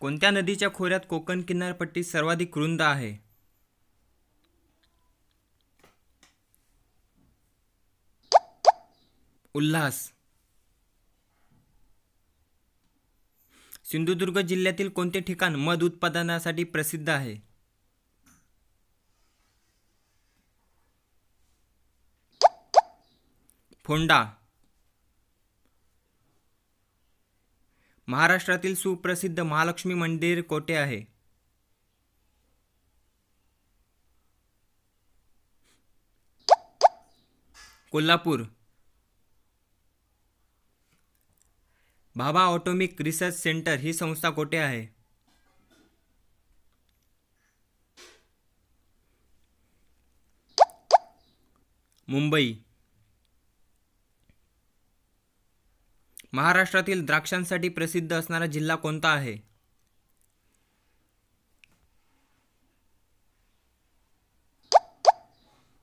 कोणत्या नदीच्या खोऱ्यात कोकण किनारपट्टी सर्वाधिक रुंद आहे उल्हास सिंधुदुर्ग जिल्ह्यातील कोणते ठिकाण मध उत्पादनासाठी प्रसिद्ध आहे फोंडा महाराष्ट्रातील सुप्रसिद्ध महालक्ष्मी मंदिर कोठे आहे कोल्हापूर बाबा ऑटोमिक रिसर्च सेंटर ही संस्था कोठे आहे मुंबई महाराष्ट्रातील द्राक्षांसाठी प्रसिद्ध असणारा जिल्हा कोणता आहे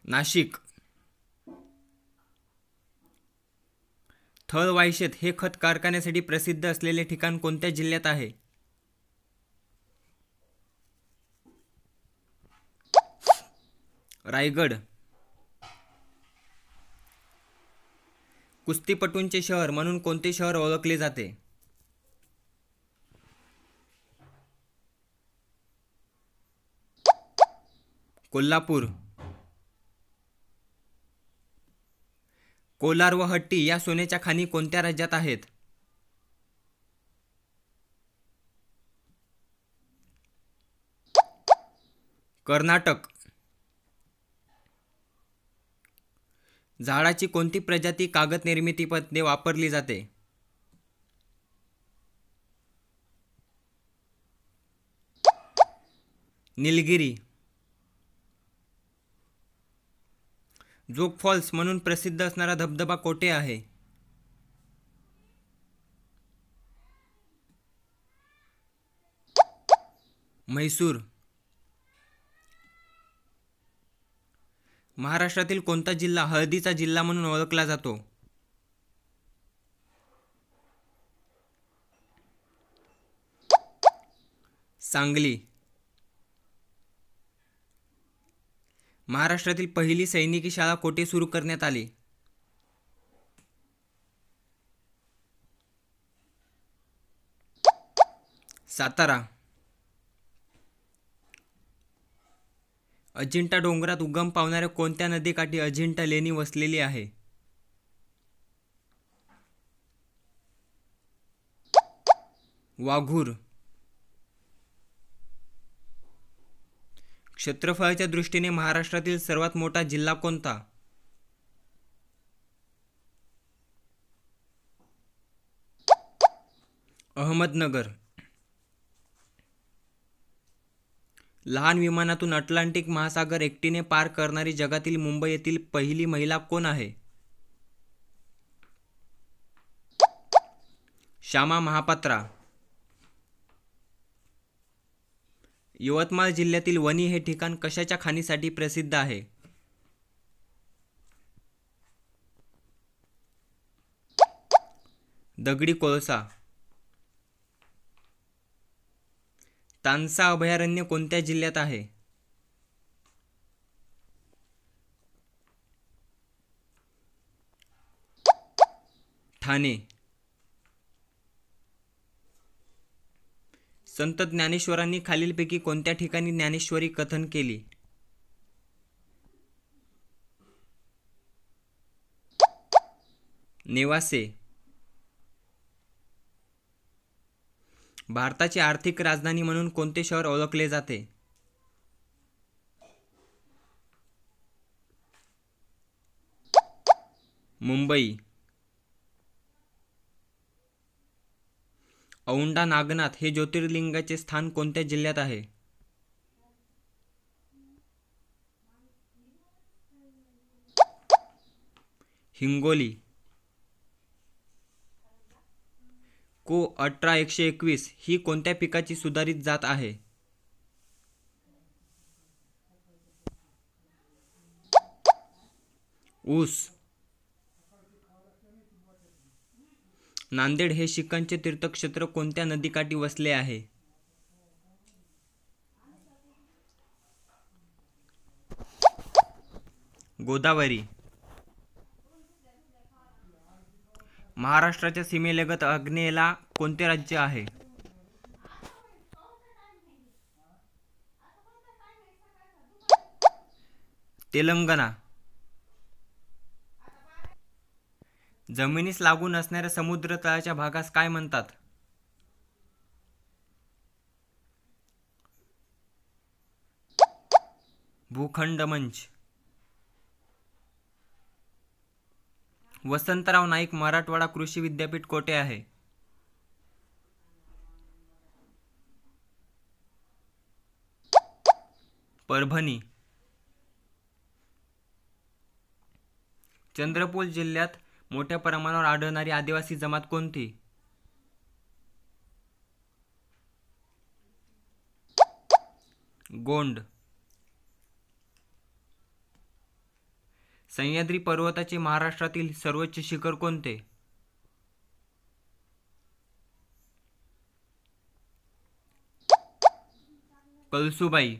नाशिक थळवायशेत हे खत कारखान्यासाठी प्रसिद्ध असलेले ठिकाण कोणत्या जिल्ह्यात आहे रायगड कुस्तीपटूंचे शहर म्हणून कोणते शहर ओळखले जाते कोल्हापूर कोलार व हट्टी या सोन्याच्या खाणी कोणत्या राज्यात आहेत कर्नाटक झाडाची कोणती प्रजाती कागद निर्मितीमध्ये वापरली जाते निलगिरी जोग फॉल्स म्हणून प्रसिद्ध असणारा धबधबा कोठे आहे म्हैसूर महाराष्ट्रातील कोणता जिल्हा हळदीचा जिल्हा म्हणून ओळखला जातो सांगली महाराष्ट्रातील पहिली सैनिकी शाळा कोठे सुरू करण्यात आली सातारा अजिंठा डोंगरात उगम पावणाऱ्या कोणत्या नदीकाठी अजिंठा लेणी वसलेली आहे वाघूर क्षेत्रफळाच्या दृष्टीने महाराष्ट्रातील सर्वात मोठा जिल्हा कोणता अहमदनगर लहान विमानातून अटलांटिक महासागर एकटीने पार करणारी जगातील मुंबई येथील पहिली महिला कोण आहे श्यामा महापात्रा यवतमाळ जिल्ह्यातील वणी हे ठिकाण कशाच्या खाणीसाठी प्रसिद्ध आहे दगडी कोळसा तानसा अभयारण्य कोणत्या जिल्ह्यात आहे ठाणे संत ज्ञानेश्वरांनी खालीलपैकी कोणत्या ठिकाणी ज्ञानेश्वरी कथन केली नेवासे भारताची आर्थिक राजधानी म्हणून कोणते शहर ओळखले जाते मुंबई औंडा नागनाथ हे ज्योतिर्लिंगाचे स्थान कोणत्या जिल्ह्यात आहे हिंगोली को अठरा एकशे एकवीस ही कोणत्या पिकाची सुधारित जात आहे ऊस नांदेड हे शिखांचे तीर्थक्षेत्र कोणत्या नदीकाठी वसले आहे गोदावरी महाराष्ट्राच्या सीमेलगत अग्नेला कोणते राज्य आहे तेलंगणा जमिनीस लागून असणाऱ्या समुद्र तळाच्या भागास काय म्हणतात भूखंड मंच वसंतराव नाईक मराठवाडा कृषी विद्यापीठ कोठे आहे परभणी चंद्रपूर जिल्ह्यात मोठ्या प्रमाणावर आढळणारी आदिवासी जमात कोणती गोंड सह्याद्री पर्वताचे महाराष्ट्रातील सर्वोच्च शिखर कोणते कलसुबाई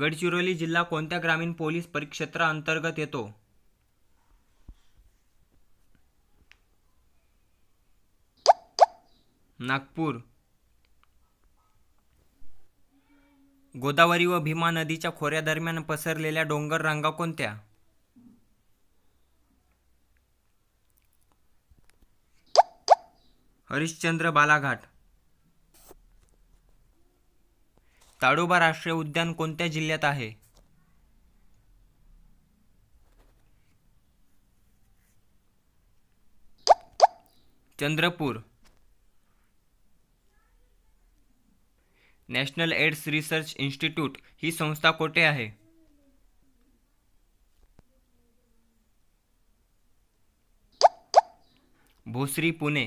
गडचिरोली जिल्हा कोणत्या ग्रामीण पोलीस परिक्षेत्राअंतर्गत येतो नागपूर गोदावरी व भीमा नदीच्या खोऱ्यादरम्यान पसरलेल्या डोंगर रांगा कोणत्या हरिश्चंद्र बालाघाट ताडोबा राष्ट्रीय उद्यान कोणत्या जिल्ह्यात आहे Chandrapur national AIDS research institute ही संस्था कोठे आहे भोसरी पुणे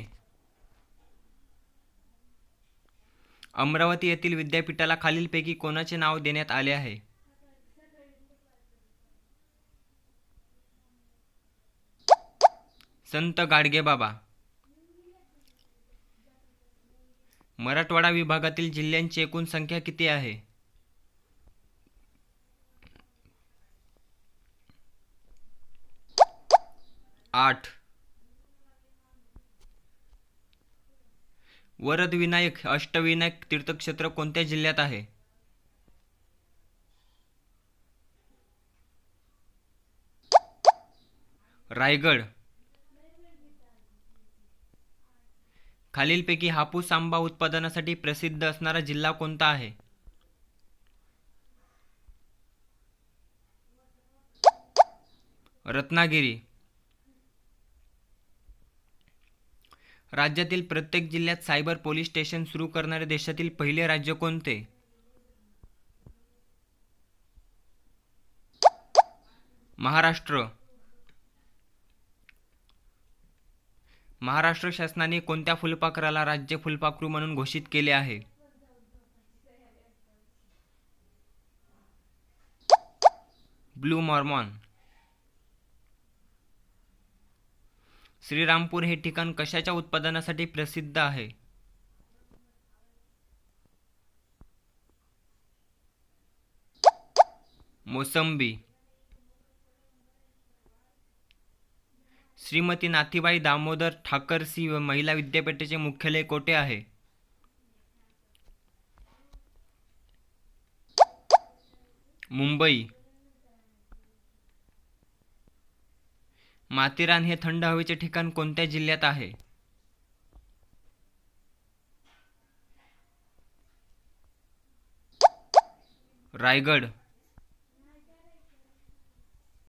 अमरावती येथील विद्यापीठाला खालीलपैकी कोणाचे नाव देण्यात आले आहे संत गाडगे बाबा मराठवाडा विभागातील जिल्ह्यांची एकूण संख्या किती आहे आठ वरद विनायक अष्टविनायक तीर्थक्षेत्र कोणत्या जिल्ह्यात आहे रायगड खालीलपैकी हापूस आंबा उत्पादनासाठी प्रसिद्ध असणारा जिल्हा कोणता आहे रत्नागिरी राज्यातील प्रत्येक जिल्ह्यात सायबर पोलीस स्टेशन सुरू करणारे देशातील पहिले राज्य कोणते महाराष्ट्र महाराष्ट्र शासनाने कोणत्या फुलपाखराला राज्य फुलपाखरू म्हणून घोषित केले आहे ब्लू मॉर्मॉन श्रीरामपूर हे ठिकाण कशाच्या उत्पादनासाठी प्रसिद्ध आहे मोसंबी श्रीमती नाथीबाई दामोदर ठाकर ठाकरसी महिला विद्यापीठाचे मुख्यालय कोठे आहे मुंबई माथेरान हे थंड हवेचे ठिकाण कोणत्या जिल्ह्यात आहे रायगड